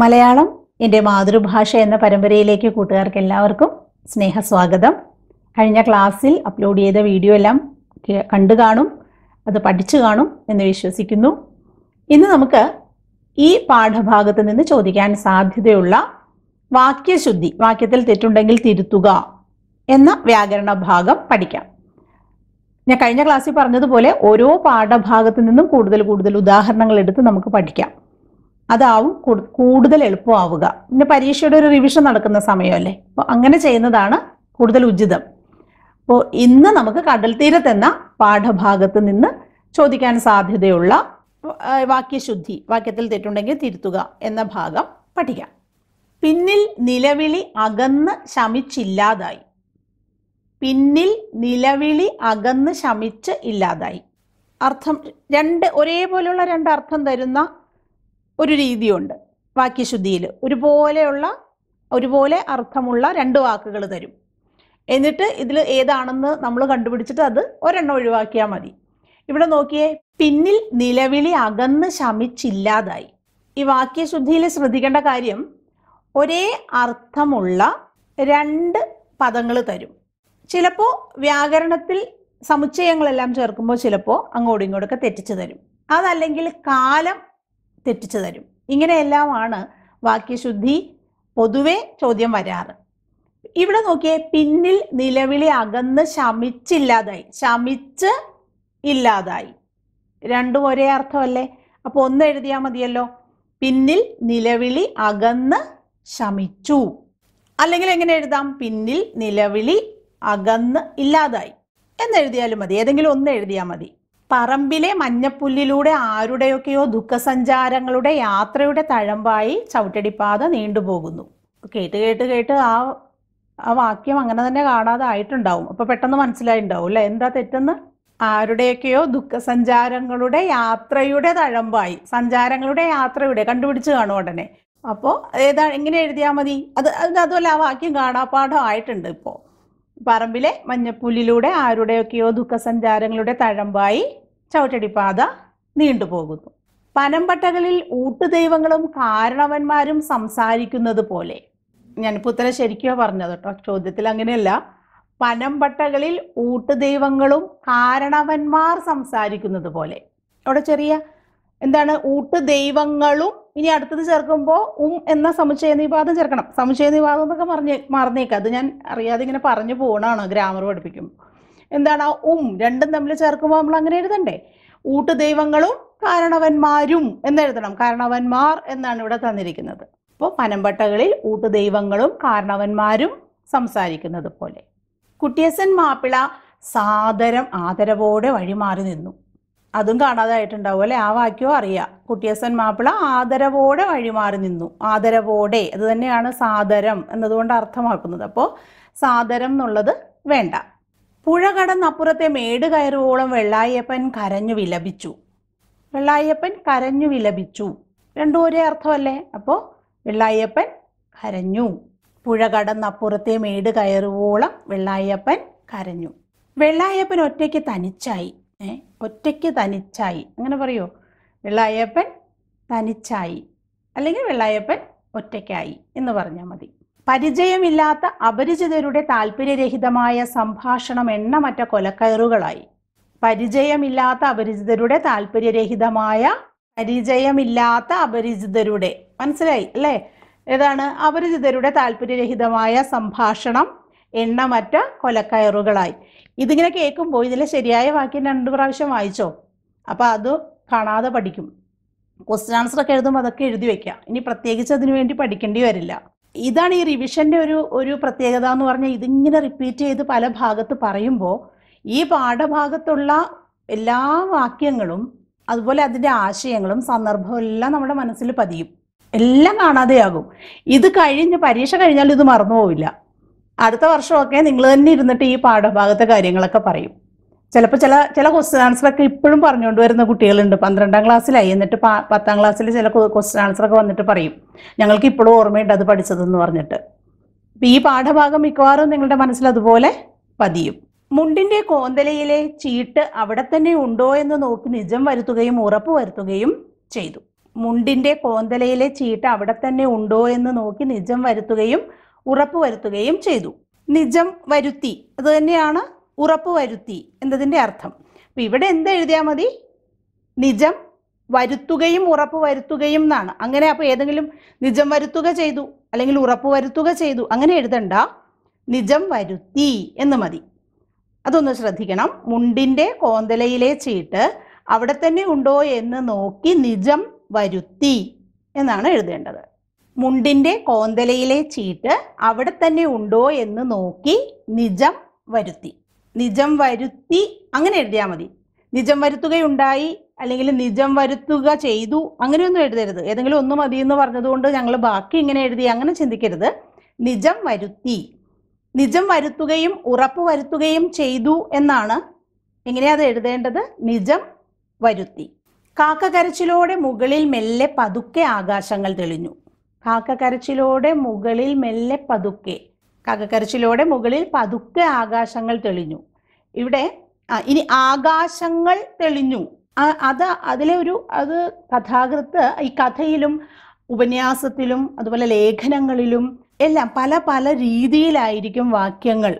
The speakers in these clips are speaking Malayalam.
മലയാളം എൻ്റെ മാതൃഭാഷ എന്ന പരമ്പരയിലേക്ക് കൂട്ടുകാർക്ക് എല്ലാവർക്കും സ്നേഹസ്വാഗതം കഴിഞ്ഞ ക്ലാസ്സിൽ അപ്ലോഡ് ചെയ്ത വീഡിയോ എല്ലാം കണ്ടു കാണും അത് പഠിച്ചു കാണും എന്ന് വിശ്വസിക്കുന്നു ഇന്ന് നമുക്ക് ഈ പാഠഭാഗത്ത് നിന്ന് ചോദിക്കാൻ സാധ്യതയുള്ള വാക്യശുദ്ധി വാക്യത്തിൽ തെറ്റുണ്ടെങ്കിൽ തിരുത്തുക എന്ന വ്യാകരണ ഭാഗം പഠിക്കാം ഞാൻ കഴിഞ്ഞ ക്ലാസ്സിൽ പറഞ്ഞതുപോലെ ഓരോ പാഠഭാഗത്ത് നിന്നും കൂടുതൽ കൂടുതൽ ഉദാഹരണങ്ങൾ എടുത്ത് നമുക്ക് പഠിക്കാം അതാവും കൂടുതൽ എളുപ്പമാവുക പിന്നെ പരീക്ഷയുടെ ഒരു റിവിഷൻ നടക്കുന്ന സമയമല്ലേ അപ്പോൾ അങ്ങനെ ചെയ്യുന്നതാണ് കൂടുതൽ ഉചിതം അപ്പോൾ ഇന്ന് നമുക്ക് കടൽ തീരത്തെന്ന പാഠഭാഗത്ത് നിന്ന് ചോദിക്കാൻ സാധ്യതയുള്ള വാക്യശുദ്ധി വാക്യത്തിൽ തെറ്റുണ്ടെങ്കിൽ തിരുത്തുക എന്ന ഭാഗം പഠിക്കാം പിന്നിൽ നിലവിളി അകന്ന് ശമിച്ചില്ലാതായി പിന്നിൽ നിലവിളി അകന്ന് ശമിച്ച് ഇല്ലാതായി അർത്ഥം രണ്ട് ഒരേപോലെയുള്ള രണ്ട് അർത്ഥം തരുന്ന ഒരു രീതിയുണ്ട് വാക്യശുദ്ധിയിൽ ഒരുപോലെയുള്ള ഒരുപോലെ അർത്ഥമുള്ള രണ്ട് വാക്കുകൾ തരും എന്നിട്ട് ഇതിൽ ഏതാണെന്ന് നമ്മൾ കണ്ടുപിടിച്ചിട്ട് അത് ഒരെണ്ണം ഒഴിവാക്കിയാൽ മതി ഇവിടെ നോക്കിയേ പിന്നിൽ നിലവിളി അകന്ന് ശമിച്ചില്ലാതായി ഈ വാക്യശുദ്ധിയിൽ ശ്രദ്ധിക്കേണ്ട കാര്യം ഒരേ അർത്ഥമുള്ള രണ്ട് പദങ്ങൾ തരും ചിലപ്പോൾ വ്യാകരണത്തിൽ സമുച്ചയങ്ങളെല്ലാം ചേർക്കുമ്പോൾ ചിലപ്പോൾ അങ്ങോട്ടും ഇങ്ങോട്ടൊക്കെ തെറ്റിച്ച് തരും അതല്ലെങ്കിൽ കാലം തെറ്റിച്ചു തരും ഇങ്ങനെയെല്ലാമാണ് വാക്യശുദ്ധി പൊതുവെ ചോദ്യം വരാറ് ഇവിടെ നോക്കിയേ പിന്നിൽ നിലവിളി അകന്ന് ശമിച്ചില്ലാതായി ശമിച്ച് ഇല്ലാതായി രണ്ടും ഒരേ അർത്ഥമല്ലേ അപ്പോൾ ഒന്ന് എഴുതിയാൽ മതിയല്ലോ പിന്നിൽ നിലവിളി അകന്ന് ശമിച്ചു അല്ലെങ്കിൽ എങ്ങനെ എഴുതാം പിന്നിൽ നിലവിളി അകന്ന് ഇല്ലാതായി എന്ന് എഴുതിയാലും മതി ഏതെങ്കിലും ഒന്ന് എഴുതിയാൽ മതി പറമ്പിലെ മഞ്ഞപ്പുല്ലിലൂടെ ആരുടെയൊക്കെയോ ദുഃഖസഞ്ചാരങ്ങളുടെ യാത്രയുടെ തഴമ്പായി ചവിട്ടടിപ്പാത നീണ്ടുപോകുന്നു കേട്ട് കേട്ട് കേട്ട് ആ ആ വാക്യം അങ്ങനെ തന്നെ കാണാതെ ആയിട്ടുണ്ടാവും അപ്പൊ പെട്ടെന്ന് മനസ്സിലായിണ്ടാവും അല്ലെ എന്താ തെറ്റെന്ന് ആരുടെയൊക്കെയോ ദുഃഖസഞ്ചാരങ്ങളുടെ യാത്രയുടെ തഴമ്പായി സഞ്ചാരങ്ങളുടെ യാത്രയുടെ കണ്ടുപിടിച്ച് കാണും ഉടനെ അപ്പോ ഏതാ എങ്ങനെ എഴുതിയാൽ മതി അത് അതുപോലെ ആ വാക്യം കാണാപ്പാഠം ആയിട്ടുണ്ട് ഇപ്പോൾ പറമ്പിലെ മഞ്ഞപ്പുല്ലിലൂടെ ആരുടെയൊക്കെയോ ദുഃഖസഞ്ചാരങ്ങളുടെ തഴമ്പായി ചവിട്ടടിപ്പാത നീണ്ടുപോകുന്നു പനമ്പട്ടകളിൽ ഊട്ടുദൈവങ്ങളും കാരണവന്മാരും സംസാരിക്കുന്നത് പോലെ ഞാനിപ്പോൾ ഉത്തരം ശരിക്കോ പറഞ്ഞത് കേട്ടോ ചോദ്യത്തിൽ അങ്ങനെയല്ല പനമ്പട്ടകളിൽ ഊട്ടുദൈവങ്ങളും കാരണവന്മാർ സംസാരിക്കുന്നത് പോലെ അവിടെ ചെറിയ എന്താണ് ഊട്ട് ദൈവങ്ങളും ഇനി അടുത്തത് ചേർക്കുമ്പോൾ ഉം എന്ന സമുച്ചയ നിപാതം ചേർക്കണം സമുച്ചയ നിപാതം എന്നൊക്കെ മറിഞ്ഞ് മറന്നേക്ക അത് ഞാൻ അറിയാതെ ഇങ്ങനെ പറഞ്ഞു പോകണമാണ് ഗ്രാമർ പഠിപ്പിക്കും എന്താണ് ആ ഉം രണ്ടും തമ്മിൽ ചേർക്കുമ്പോൾ നമ്മൾ അങ്ങനെ എഴുതണ്ടേ ഊട്ട് ദൈവങ്ങളും കാരണവന്മാരും എന്നെഴുതണം കാരണവന്മാർ എന്നാണ് ഇവിടെ തന്നിരിക്കുന്നത് അപ്പോൾ പനമ്പട്ടകളിൽ ഊട്ട് ദൈവങ്ങളും കാരണവന്മാരും സംസാരിക്കുന്നത് പോലെ കുട്ടിയസൻ മാപ്പിള സാദരം ആദരവോടെ വഴിമാറി നിന്നു അതും കാണാതായിട്ടുണ്ടാവും അല്ലെ ആ വാക്യവും അറിയാം കുട്ടിയസൻ മാപ്പിള ആദരവോടെ വഴിമാറി നിന്നു ആദരവോടെ അത് തന്നെയാണ് സാദരം എന്നതുകൊണ്ട് അർത്ഥമാക്കുന്നത് അപ്പോൾ സാദരം എന്നുള്ളത് വേണ്ട പുഴ കടന്നപ്പുറത്തെ മേട് കയറുവോളം വെള്ളായപ്പൻ കരഞ്ഞു വിലപിച്ചു വെള്ളായപ്പൻ കരഞ്ഞു വിലപിച്ചു രണ്ടും ഒരേ അർത്ഥമല്ലേ അപ്പോൾ വെള്ളായപ്പൻ കരഞ്ഞു പുഴ കടന്നപ്പുറത്തെ മേട് കയറുവോളം വെള്ളായപ്പൻ കരഞ്ഞു വെള്ളായപ്പൻ ഒറ്റയ്ക്ക് തനിച്ചായി ഒറ്റയ്ക്ക് തനിച്ചായി അങ്ങനെ പറയുമോ വെള്ളായപ്പൻ തനിച്ചായി അല്ലെങ്കിൽ വെള്ളായപ്പൻ ഒറ്റയ്ക്കായി എന്ന് പറഞ്ഞാൽ മതി പരിചയമില്ലാത്ത അപരിചിതരുടെ താല്പര്യരഹിതമായ സംഭാഷണം എണ്ണമറ്റ കൊലക്കയറുകളായി പരിചയമില്ലാത്ത അപരിചിതരുടെ താല്പര്യരഹിതമായ പരിചയമില്ലാത്ത അപരിചിതരുടെ മനസ്സിലായി അല്ലേ ഏതാണ് അപരിചിതരുടെ താല്പര്യരഹിതമായ സംഭാഷണം എണ്ണമറ്റ കൊലക്കയറുകളായി ഇതിങ്ങനെ കേൾക്കുമ്പോൾ ഇതിലെ ശരിയായ വാക്യം രണ്ട് പ്രാവശ്യം വായിച്ചോ അപ്പോൾ അത് കാണാതെ പഠിക്കും ക്വസ്റ്റ്യൻ ആൻസർ ഒക്കെ എഴുതുമ്പോൾ അതൊക്കെ എഴുതി വെക്കാം ഇനി പ്രത്യേകിച്ച് അതിനു വേണ്ടി പഠിക്കേണ്ടി വരില്ല ഇതാണ് ഈ റിവിഷൻ്റെ ഒരു ഒരു പ്രത്യേകത എന്ന് പറഞ്ഞാൽ ഇതിങ്ങനെ റിപ്പീറ്റ് ചെയ്ത് പല ഭാഗത്ത് പറയുമ്പോൾ ഈ പാഠഭാഗത്തുള്ള എല്ലാ വാക്യങ്ങളും അതുപോലെ അതിൻ്റെ ആശയങ്ങളും സന്ദർഭവും എല്ലാം നമ്മുടെ മനസ്സിൽ പതിയും എല്ലാം കാണാതെയാകും ഇത് കഴിഞ്ഞ് പരീക്ഷ കഴിഞ്ഞാൽ ഇത് മറന്നു പോവില്ല അടുത്ത വർഷമൊക്കെ നിങ്ങൾ തന്നെ ഇരുന്നിട്ട് ഈ പാഠഭാഗത്തെ കാര്യങ്ങളൊക്കെ പറയും ചിലപ്പോൾ ചില ചില ക്വസ്റ്റ്യൻ ആൻസറൊക്കെ ഇപ്പോഴും പറഞ്ഞുകൊണ്ട് വരുന്ന കുട്ടികളുണ്ട് പന്ത്രണ്ടാം ക്ലാസ്സിലായി എന്നിട്ട് പത്താം ക്ലാസ്സിൽ ചില ക്വസ്റ്റ്യൻ ആൻസറൊക്കെ വന്നിട്ട് പറയും ഞങ്ങൾക്ക് ഇപ്പോഴും ഓർമ്മയുണ്ട് അത് പഠിച്ചതെന്ന് പറഞ്ഞിട്ട് അപ്പം ഈ പാഠഭാഗം മിക്കവാറും നിങ്ങളുടെ മനസ്സിൽ അതുപോലെ പതിയും മുണ്ടിൻ്റെ കോന്തലയിലെ ചീട്ട് അവിടെ തന്നെ ഉണ്ടോ എന്ന് നോക്കി നിജം വരുത്തുകയും ഉറപ്പ് വരുത്തുകയും ചെയ്തു മുണ്ടിൻ്റെ കോന്തലയിലെ ചീട്ട് അവിടെ തന്നെ ഉണ്ടോ എന്ന് നോക്കി നിജം വരുത്തുകയും ഉറപ്പുവരുത്തുകയും ചെയ്തു നിജം വരുത്തി അത് തന്നെയാണ് ഉറപ്പുവരുത്തി എന്നതിൻ്റെ അർത്ഥം അപ്പം ഇവിടെ എന്ത് എഴുതിയാൽ മതി നിജം വരുത്തുകയും ഉറപ്പ് വരുത്തുകയും എന്നാണ് അങ്ങനെ അപ്പോൾ ഏതെങ്കിലും നിജം വരുത്തുക ചെയ്തു അല്ലെങ്കിൽ ഉറപ്പ് വരുത്തുക ചെയ്തു അങ്ങനെ എഴുതണ്ട നിജം വരുത്തി എന്ന് മതി അതൊന്ന് ശ്രദ്ധിക്കണം മുണ്ടിൻ്റെ കോന്തലയിലെ ചീട്ട് അവിടെ തന്നെ ഉണ്ടോ എന്ന് നോക്കി നിജം വരുത്തി എന്നാണ് എഴുതേണ്ടത് മുണ്ടിൻ്റെ കോന്തലയിലെ ചീട്ട് അവിടെ തന്നെ ഉണ്ടോ എന്ന് നോക്കി നിജം വരുത്തി നിജം വരുത്തി അങ്ങനെ എഴുതിയാൽ മതി നിജം വരുത്തുകയുണ്ടായി അല്ലെങ്കിൽ നിജം വരുത്തുക ചെയ്തു അങ്ങനെയൊന്നും എഴുതരുത് ഏതെങ്കിലും ഒന്ന് മതി എന്ന് പറഞ്ഞതുകൊണ്ട് ഞങ്ങൾ ബാക്കി ഇങ്ങനെ എഴുതി അങ്ങനെ ചിന്തിക്കരുത് നിജം വരുത്തി നിജം വരുത്തുകയും ഉറപ്പ് വരുത്തുകയും ചെയ്തു എന്നാണ് എങ്ങനെയാത് എഴുതേണ്ടത് നിജം വരുത്തി കാക്കകരച്ചിലോടെ മുകളിൽ മെല്ലെ പതുക്കെ ആകാശങ്ങൾ തെളിഞ്ഞു കാക്കക്കരച്ചിലോടെ മുകളിൽ മെല്ലെ പതുക്കെ കാക്കക്കരച്ചിലോടെ മുകളിൽ പതുക്കെ ആകാശങ്ങൾ തെളിഞ്ഞു ഇവിടെ ഇനി ആകാശങ്ങൾ തെളിഞ്ഞു അത് അതിലെ ഒരു അത് കഥാകൃത്ത് ഈ കഥയിലും ഉപന്യാസത്തിലും അതുപോലെ ലേഖനങ്ങളിലും എല്ലാം പല പല രീതിയിലായിരിക്കും വാക്യങ്ങൾ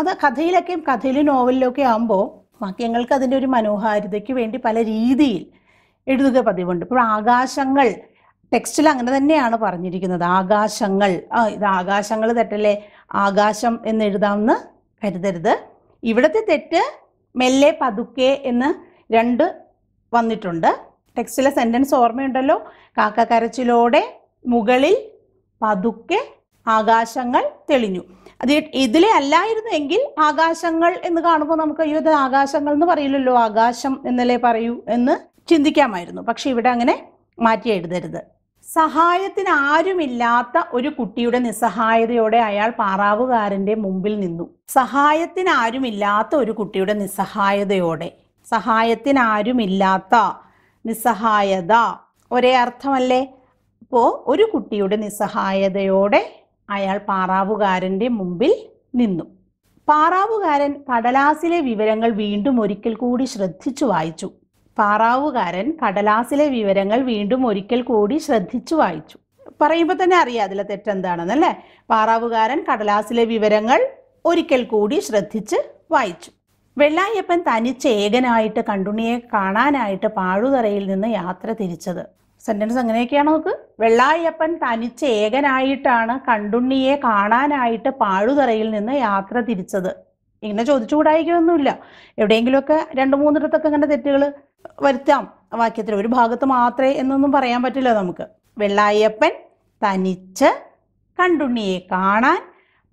അത് കഥയിലൊക്കെയും കഥയിലും നോവലിലൊക്കെ ആകുമ്പോൾ വാക്യങ്ങൾക്ക് അതിൻ്റെ ഒരു മനോഹാരിതയ്ക്ക് വേണ്ടി പല രീതിയിൽ എഴുതുക പതിവുണ്ട് ഇപ്പോൾ ആകാശങ്ങൾ ടെക്സ്റ്റിൽ അങ്ങനെ തന്നെയാണ് പറഞ്ഞിരിക്കുന്നത് ആകാശങ്ങൾ ആ ഇത് ആകാശങ്ങൾ തെറ്റല്ലേ ആകാശം എന്ന് എഴുതാമെന്ന് കരുതരുത് ഇവിടുത്തെ തെറ്റ് മെല്ലെ പതുക്കെ എന്ന് രണ്ട് വന്നിട്ടുണ്ട് ടെക്സ്റ്റിലെ സെൻറ്റൻസ് ഓർമ്മയുണ്ടല്ലോ കാക്ക കരച്ചിലോടെ മുകളിൽ പതുക്കെ ആകാശങ്ങൾ തെളിഞ്ഞു അത് ഇതിലെ അല്ലായിരുന്നു എങ്കിൽ ആകാശങ്ങൾ എന്ന് കാണുമ്പോൾ നമുക്ക് അയ്യോ ഇത് ആകാശങ്ങൾ എന്ന് പറയില്ലല്ലോ ആകാശം എന്നല്ലേ പറയൂ എന്ന് ചിന്തിക്കാമായിരുന്നു പക്ഷെ ഇവിടെ അങ്ങനെ മാറ്റി എഴുതരുത് സഹായത്തിന് ആരുമില്ലാത്ത ഒരു കുട്ടിയുടെ നിസ്സഹായതയോടെ അയാൾ പാറാവുകാരന്റെ മുമ്പിൽ നിന്നു സഹായത്തിന് ആരുമില്ലാത്ത ഒരു കുട്ടിയുടെ നിസ്സഹായതയോടെ സഹായത്തിന് ആരുമില്ലാത്ത നിസ്സഹായത ഒരേ അർത്ഥമല്ലേ അപ്പോൾ ഒരു കുട്ടിയുടെ നിസ്സഹായതയോടെ അയാൾ പാറാവുകാരന്റെ മുമ്പിൽ നിന്നു പാറാവുകാരൻ കടലാസിലെ വിവരങ്ങൾ വീണ്ടും ഒരിക്കൽ കൂടി ശ്രദ്ധിച്ചു വായിച്ചു പാറാവുകാരൻ കടലാസിലെ വിവരങ്ങൾ വീണ്ടും ഒരിക്കൽ കൂടി ശ്രദ്ധിച്ചു വായിച്ചു പറയുമ്പോൾ തന്നെ അറിയാം അതിലെ തെറ്റെന്താണെന്നല്ലേ പാറാവുകാരൻ കടലാസിലെ വിവരങ്ങൾ ഒരിക്കൽ കൂടി ശ്രദ്ധിച്ച് വായിച്ചു വെള്ളായപ്പൻ തനിച്ച് ഏകനായിട്ട് കണ്ടുണിയെ കാണാനായിട്ട് പാഴുതറയിൽ നിന്ന് യാത്ര തിരിച്ചത് സെന്റൻസ് അങ്ങനെയൊക്കെയാണ് നോക്ക് വെള്ളായപ്പൻ തനിച്ച് ഏകനായിട്ടാണ് കണ്ടുണ്ണിയെ കാണാനായിട്ട് പാഴുതറയിൽ നിന്ന് യാത്ര തിരിച്ചത് ഇങ്ങനെ ചോദിച്ചുകൂടായിക്കൊന്നുമില്ല എവിടെയെങ്കിലുമൊക്കെ രണ്ട് മൂന്നിടത്തൊക്കെ ഇങ്ങനെ തെറ്റുകൾ വരുത്താം വാക്യത്തിൽ ഒരു ഭാഗത്ത് മാത്രമേ എന്നൊന്നും പറയാൻ പറ്റില്ല നമുക്ക് വെള്ളായപ്പൻ തനിച്ച് കണ്ടുണ്ണിയെ കാണാൻ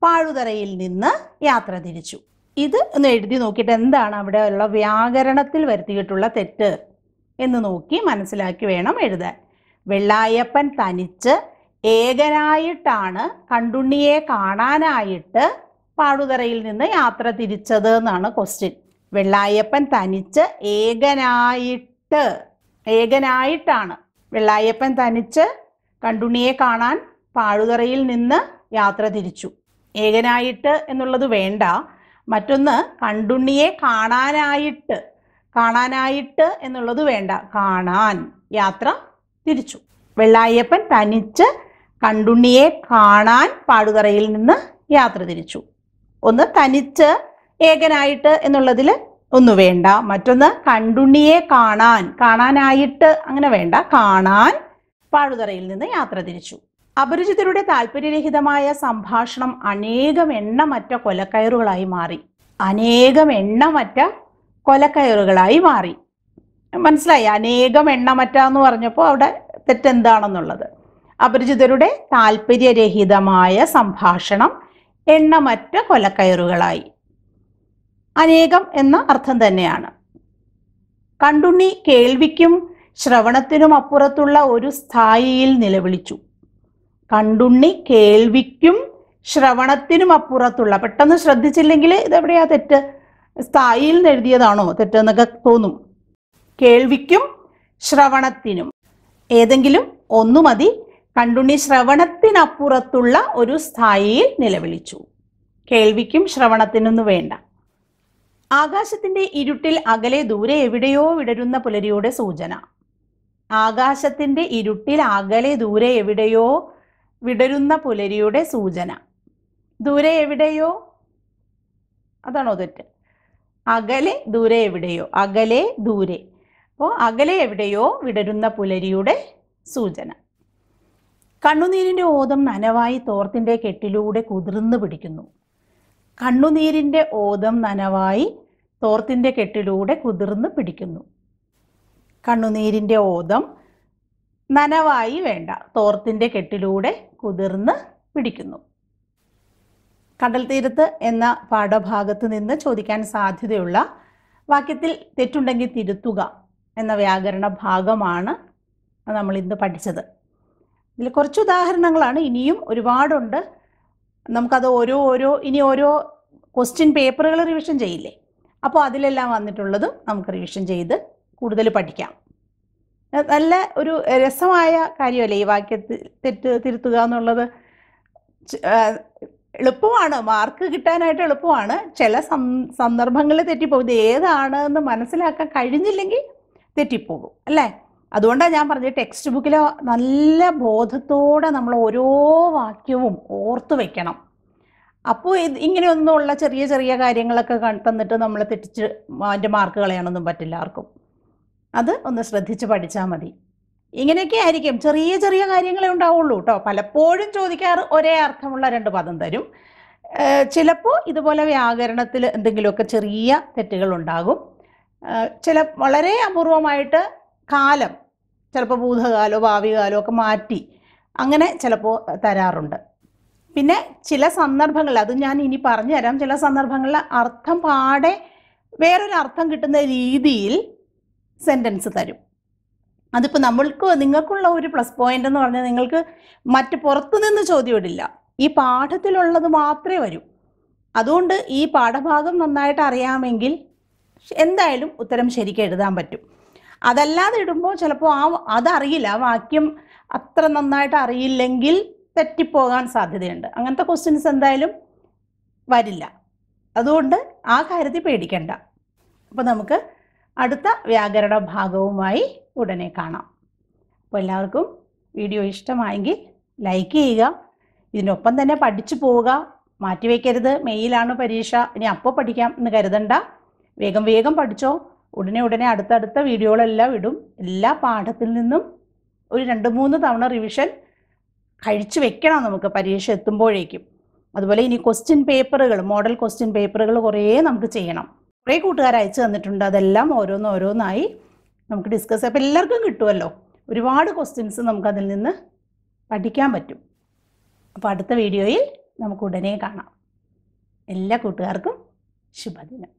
പാഴുതറയിൽ നിന്ന് യാത്ര തിരിച്ചു ഇത് ഒന്ന് എഴുതി നോക്കിയിട്ട് എന്താണ് അവിടെ ഉള്ള വ്യാകരണത്തിൽ വരുത്തിയിട്ടുള്ള തെറ്റ് എന്ന് നോക്കി മനസ്സിലാക്കി വേണം എഴുതാൻ വെള്ളായപ്പൻ തനിച്ച് ഏകനായിട്ടാണ് കണ്ടുണ്ണിയെ കാണാനായിട്ട് പാഴുതറയിൽ നിന്ന് യാത്ര തിരിച്ചത് എന്നാണ് ക്വസ്റ്റ്യൻ വെള്ളായപ്പൻ തനിച്ച് ഏകനായിട്ട് ഏകനായിട്ടാണ് വെള്ളായപ്പൻ തനിച്ച് കണ്ടുണിയെ കാണാൻ പാഴുതറയിൽ നിന്ന് യാത്ര തിരിച്ചു ഏകനായിട്ട് എന്നുള്ളത് വേണ്ട മറ്റൊന്ന് കണ്ടുണ്ണിയെ കാണാനായിട്ട് കാണാനായിട്ട് എന്നുള്ളത് വേണ്ട കാണാൻ യാത്ര തിരിച്ചു വെള്ളായപ്പൻ തനിച്ച് കണ്ടുണ്ണിയെ കാണാൻ പാടുതറയിൽ നിന്ന് യാത്ര തിരിച്ചു ഒന്ന് തനിച്ച് ഏകനായിട്ട് എന്നുള്ളതിൽ ഒന്നു വേണ്ട മറ്റൊന്ന് കണ്ടുണ്ണിയെ കാണാൻ കാണാനായിട്ട് അങ്ങനെ വേണ്ട കാണാൻ പാഴുതറയിൽ നിന്ന് യാത്ര തിരിച്ചു അപരിചിതരുടെ താല്പര്യരഹിതമായ സംഭാഷണം അനേകം എണ്ണമറ്റ കൊലക്കയറുകളായി മാറി അനേകം എണ്ണമറ്റ കൊലക്കയറുകളായി മാറി മനസ്സിലായി അനേകം എണ്ണമറ്റ എന്ന് പറഞ്ഞപ്പോൾ അവിടെ തെറ്റെന്താണെന്നുള്ളത് അപരിചിതരുടെ താല്പര്യരഹിതമായ സംഭാഷണം എണ്ണമറ്റ കൊലക്കയറുകളായി അനേകം എന്ന അർത്ഥം തന്നെയാണ് കണ്ടുണ്ണി കേൾവിക്കും ശ്രവണത്തിനും അപ്പുറത്തുള്ള ഒരു സ്ഥായിയിൽ നിലവിളിച്ചു കണ്ടുണ്ണി കേൾവിക്കും ശ്രവണത്തിനും അപ്പുറത്തുള്ള പെട്ടെന്ന് ശ്രദ്ധിച്ചില്ലെങ്കിൽ ഇതെവിടെയാ തെറ്റ് സ്ഥായിയിൽ എഴുതിയതാണോ തെറ്റെന്നൊക്കെ തോന്നും കേൾവിക്കും ശ്രവണത്തിനും ഏതെങ്കിലും ഒന്നു മതി കണ്ടുണ്ണി ശ്രവണത്തിനപ്പുറത്തുള്ള ഒരു സ്ഥായിയിൽ നിലവിളിച്ചു കേൾവിക്കും ശ്രവണത്തിനൊന്നും വേണ്ട ആകാശത്തിന്റെ ഇരുട്ടിൽ അകലെ ദൂരെ എവിടെയോ വിടരുന്ന പുലരിയുടെ സൂചന ആകാശത്തിന്റെ ഇരുട്ടിൽ അകലെ ദൂരെ എവിടെയോ വിടരുന്ന പുലരിയുടെ സൂചന ദൂരെ എവിടെയോ അതാണോ തെറ്റ് അകലെ ദൂരെ എവിടെയോ അകലെ ദൂരെ അപ്പോൾ അകലെ എവിടെയോ വിടരുന്ന പുലരിയുടെ സൂചന കണ്ണുനീരിൻ്റെ ഓതം നനവായി തോർത്തിൻ്റെ കെട്ടിലൂടെ കുതിർന്നു പിടിക്കുന്നു കണ്ണുനീരിൻ്റെ ഓതം നനവായി തോർത്തിൻ്റെ കെട്ടിലൂടെ കുതിർന്ന് പിടിക്കുന്നു കണ്ണുനീരിൻ്റെ ഓതം നനവായി വേണ്ട തോർത്തിൻ്റെ കെട്ടിലൂടെ കുതിർന്ന് പിടിക്കുന്നു കടൽ തീരത്ത് എന്ന പാഠഭാഗത്ത് നിന്ന് ചോദിക്കാൻ സാധ്യതയുള്ള വാക്യത്തിൽ തെറ്റുണ്ടെങ്കിൽ തിരുത്തുക എന്ന വ്യാകരണ ഭാഗമാണ് നമ്മൾ ഇന്ന് പഠിച്ചത് ഇതിൽ കുറച്ച് ഉദാഹരണങ്ങളാണ് ഇനിയും ഒരുപാടുണ്ട് നമുക്കത് ഓരോ ഓരോ ഇനി ഓരോ ക്വസ്റ്റ്യൻ പേപ്പറുകൾ റിവിഷൻ ചെയ്യില്ലേ അപ്പോൾ അതിലെല്ലാം വന്നിട്ടുള്ളത് നമുക്ക് റിവിഷൻ ചെയ്ത് കൂടുതൽ പഠിക്കാം നല്ല ഒരു രസമായ കാര്യമല്ലേ ഈ വാക്യത്തിൽ തെറ്റ് തിരുത്തുക എന്നുള്ളത് എളുപ്പമാണ് മാർക്ക് കിട്ടാനായിട്ട് എളുപ്പമാണ് ചില സന്ദർഭങ്ങളിൽ തെറ്റിപ്പോകും ഇത് ഏതാണ് എന്ന് മനസ്സിലാക്കാൻ കഴിഞ്ഞില്ലെങ്കിൽ തെറ്റിപ്പോകും അല്ലേ അതുകൊണ്ടാണ് ഞാൻ പറഞ്ഞത് ടെക്സ്റ്റ് ബുക്കിൽ നല്ല ബോധത്തോടെ നമ്മൾ ഓരോ വാക്യവും ഓർത്തു വയ്ക്കണം അപ്പോൾ ഇത് ഇങ്ങനെയൊന്നുമുള്ള ചെറിയ ചെറിയ കാര്യങ്ങളൊക്കെ കണ്ടെന്നിട്ട് നമ്മൾ തെറ്റിച്ച് അതിൻ്റെ മാർക്ക് കളയാനൊന്നും പറ്റില്ല ആർക്കും അത് ഒന്ന് ശ്രദ്ധിച്ച് പഠിച്ചാൽ മതി ഇങ്ങനെയൊക്കെ ആയിരിക്കും ചെറിയ ചെറിയ കാര്യങ്ങളേ ഉണ്ടാവുള്ളൂ കേട്ടോ പലപ്പോഴും ചോദിക്കാറ് ഒരേ അർത്ഥമുള്ള രണ്ട് പദം തരും ചിലപ്പോൾ ഇതുപോലെ വ്യാകരണത്തിൽ എന്തെങ്കിലുമൊക്കെ ചെറിയ തെറ്റുകൾ ഉണ്ടാകും ചില വളരെ അപൂർവമായിട്ട് കാലം ചിലപ്പോൾ ഭൂതകാലോ ഭാവി കാലോ ഒക്കെ മാറ്റി അങ്ങനെ ചിലപ്പോൾ തരാറുണ്ട് പിന്നെ ചില സന്ദർഭങ്ങളിൽ അത് ഞാൻ ഇനി പറഞ്ഞു തരാം ചില സന്ദർഭങ്ങളിൽ അർത്ഥം പാടെ വേറൊരു അർത്ഥം കിട്ടുന്ന രീതിയിൽ സെൻറ്റൻസ് തരും അതിപ്പോൾ നമ്മൾക്ക് നിങ്ങൾക്കുള്ള ഒരു പ്ലസ് പോയിന്റ് എന്ന് പറഞ്ഞാൽ നിങ്ങൾക്ക് മറ്റ് പുറത്തുനിന്ന് ചോദ്യം ഇടില്ല ഈ പാഠത്തിലുള്ളത് മാത്രമേ വരൂ അതുകൊണ്ട് ഈ പാഠഭാഗം നന്നായിട്ട് അറിയാമെങ്കിൽ എന്തായാലും ഉത്തരം ശരിക്കും എഴുതാൻ പറ്റും അതല്ലാതെ ഇടുമ്പോൾ ചിലപ്പോൾ ആ അതറിയില്ല ആ വാക്യം അത്ര നന്നായിട്ട് അറിയില്ലെങ്കിൽ തെറ്റിപ്പോകാൻ സാധ്യതയുണ്ട് അങ്ങനത്തെ ക്വസ്റ്റ്യൻസ് എന്തായാലും വരില്ല അതുകൊണ്ട് ആ കാര്യത്തിൽ പേടിക്കണ്ട അപ്പോൾ നമുക്ക് അടുത്ത വ്യാകരണ ഭാഗവുമായി ഉടനെ കാണാം അപ്പോൾ എല്ലാവർക്കും വീഡിയോ ഇഷ്ടമായെങ്കിൽ ലൈക്ക് ചെയ്യുക ഇതിനൊപ്പം തന്നെ പഠിച്ചു പോവുക മാറ്റിവെക്കരുത് മെയിലാണ് പരീക്ഷ ഇനി അപ്പോൾ പഠിക്കാം എന്ന് കരുതണ്ട വേഗം വേഗം പഠിച്ചോ ഉടനെ ഉടനെ അടുത്തടുത്ത വീഡിയോകളെല്ലാം ഇടും എല്ലാ പാഠത്തിൽ നിന്നും ഒരു രണ്ട് മൂന്ന് തവണ റിവിഷൻ കഴിച്ചു വെക്കണം നമുക്ക് പരീക്ഷ എത്തുമ്പോഴേക്കും അതുപോലെ ഇനി ക്വസ്റ്റ്യൻ പേപ്പറുകൾ മോഡൽ ക്വസ്റ്റ്യൻ പേപ്പറുകൾ കുറേ നമുക്ക് ചെയ്യണം കുറേ കൂട്ടുകാർ അയച്ചു തന്നിട്ടുണ്ട് അതെല്ലാം ഓരോന്നോരോന്നായി നമുക്ക് ഡിസ്കസ് അപ്പോൾ എല്ലാവർക്കും കിട്ടുമല്ലോ ഒരുപാട് ക്വസ്റ്റ്യൻസ് നമുക്കതിൽ നിന്ന് പഠിക്കാൻ പറ്റും അപ്പോൾ അടുത്ത വീഡിയോയിൽ നമുക്ക് ഉടനെ കാണാം എല്ലാ കൂട്ടുകാർക്കും ശുഭദിനം